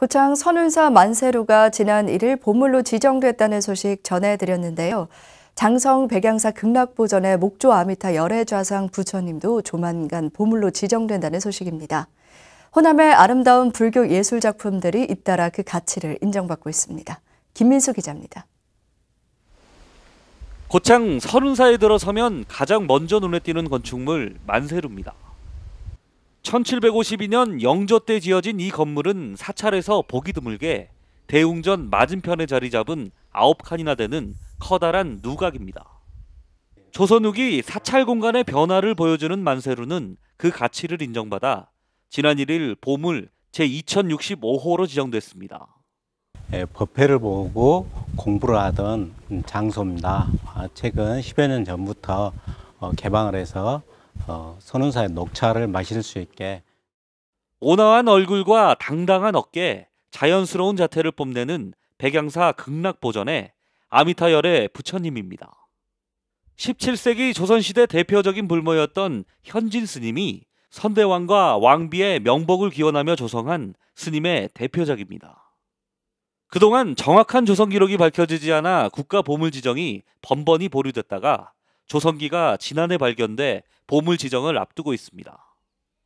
고창 선운사 만세루가 지난 1일 보물로 지정됐다는 소식 전해드렸는데요. 장성 백양사 극락보전의 목조 아미타 열애좌상 부처님도 조만간 보물로 지정된다는 소식입니다. 호남의 아름다운 불교 예술 작품들이 잇따라 그 가치를 인정받고 있습니다. 김민수 기자입니다. 고창 선운사에 들어서면 가장 먼저 눈에 띄는 건축물 만세루입니다. 1752년 영조 때 지어진 이 건물은 사찰에서 보기 드물게 대웅전 맞은편에 자리 잡은 아홉 칸이나 되는 커다란 누각입니다. 조선 후기 사찰 공간의 변화를 보여주는 만세루는 그 가치를 인정받아 지난 1일 보물 제2065호로 지정됐습니다. 예, 법회를 보고 공부를 하던 장소입니다. 아, 최근 10여 년 전부터 어, 개방을 해서 어, 선운사의 녹차를 마실 수 있게 온화한 얼굴과 당당한 어깨, 자연스러운 자태를 뽐내는 백양사 극락보전의 아미타열의 부처님입니다. 17세기 조선시대 대표적인 불모였던 현진 스님이 선대왕과 왕비의 명복을 기원하며 조성한 스님의 대표작입니다. 그동안 정확한 조선 기록이 밝혀지지 않아 국가 보물 지정이 번번이 보류됐다가 조성기가 지난해 발견돼 보물 지정을 앞두고 있습니다.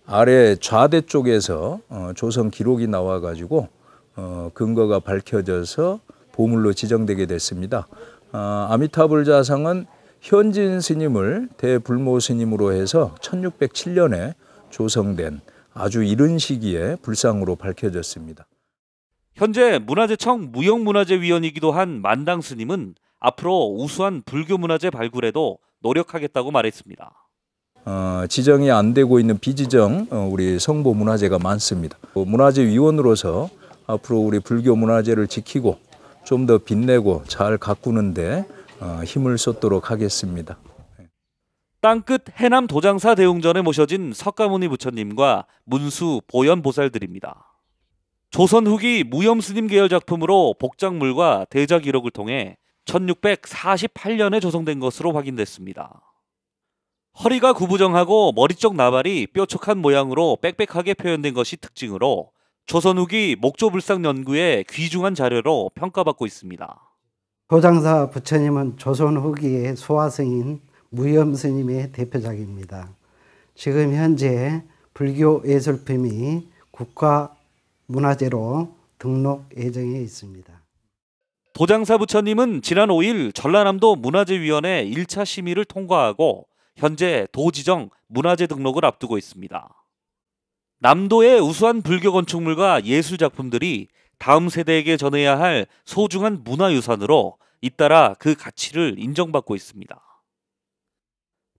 아래 좌대 쪽에서 어, 조선 기록이 나와가지고 어, 근거가 밝혀져서 보물로 지정되게 됐습니다. 아, 아미타불 자상은 현진 스님을 대불모 스님으로 해서 1607년에 조성된 아주 이른 시기에 불상으로 밝혀졌습니다. 현재 문화재청 무형문화재위원이기도 한 만당 스님은 앞으로 우수한 불교 문화재 발굴에도 노력하겠다고 말했습니다. 어, 지정이 안 되고 있는 비지정 어, 우리 성보 문화재가 많습니다. 어, 문화재위원으로서 앞으로 우리 불교 문화재를 지키고 좀 더 빛내고 잘 가꾸는데 어, 힘을 쏟도록 하겠습니다. 땅끝 해남 도장사 대웅전에 모셔진 석가모니 부처님과 문수 보현 보살들입니다. 조선 후기 무염스님 계열 작품으로 복작물과 대작 기록을 통해 1648년에 조성된 것으로 확인됐습니다. 허리가 구부정하고 머리 쪽 나발이 뾰족한 모양으로 빽빽하게 표현된 것이 특징으로 조선 후기 목조불상 연구에 귀중한 자료로 평가받고 있습니다. 조장사 부처님은 조선 후기의 소화승인 무염 스님의 대표작입니다. 지금 현재 불교 예술품이 국가 문화재로 등록 예정에 있습니다. 도장사 부처님은 지난 5일 전라남도 문화재위원회 1차 심의를 통과하고 현재 도지정 문화재 등록을 앞두고 있습니다. 남도의 우수한 불교 건축물과 예술 작품들이 다음 세대에게 전해야 할 소중한 문화유산으로 잇따라 그 가치를 인정받고 있습니다.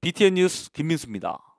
BTN 뉴스 김민수입니다.